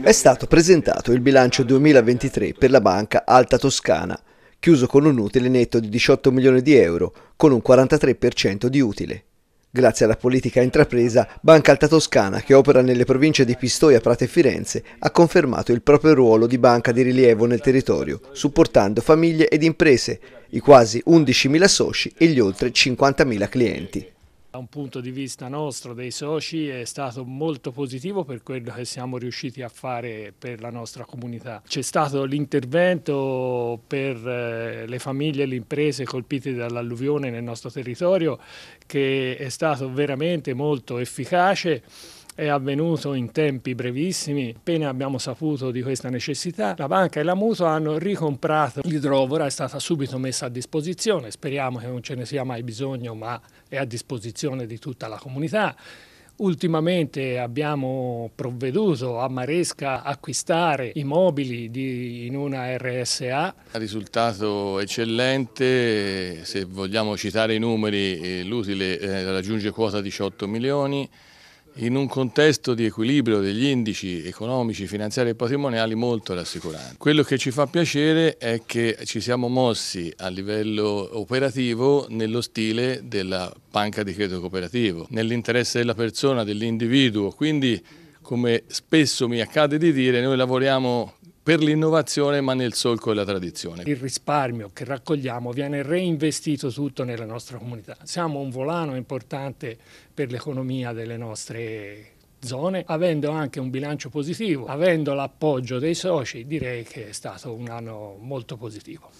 È stato presentato il bilancio 2023 per la banca Alta Toscana, chiuso con un utile netto di 18 milioni di euro, con un 43% di utile. Grazie alla politica intrapresa, Banca Alta Toscana, che opera nelle province di Pistoia, Prate e Firenze, ha confermato il proprio ruolo di banca di rilievo nel territorio, supportando famiglie ed imprese, i quasi 11.000 soci e gli oltre 50.000 clienti. Da un punto di vista nostro, dei soci, è stato molto positivo per quello che siamo riusciti a fare per la nostra comunità. C'è stato l'intervento per eh, le famiglie e le imprese colpite dall'alluvione nel nostro territorio che è stato veramente molto efficace è avvenuto in tempi brevissimi, appena abbiamo saputo di questa necessità, la banca e la mutua hanno ricomprato l'idrovora, è stata subito messa a disposizione, speriamo che non ce ne sia mai bisogno, ma è a disposizione di tutta la comunità. Ultimamente abbiamo provveduto a Maresca a acquistare i mobili di, in una RSA. Risultato eccellente, se vogliamo citare i numeri eh, l'utile eh, raggiunge quota 18 milioni, in un contesto di equilibrio degli indici economici, finanziari e patrimoniali molto rassicurante. Quello che ci fa piacere è che ci siamo mossi a livello operativo nello stile della banca di credito cooperativo, nell'interesse della persona, dell'individuo, quindi come spesso mi accade di dire, noi lavoriamo per l'innovazione ma nel solco della tradizione. Il risparmio che raccogliamo viene reinvestito tutto nella nostra comunità. Siamo un volano importante per l'economia delle nostre zone, avendo anche un bilancio positivo, avendo l'appoggio dei soci, direi che è stato un anno molto positivo.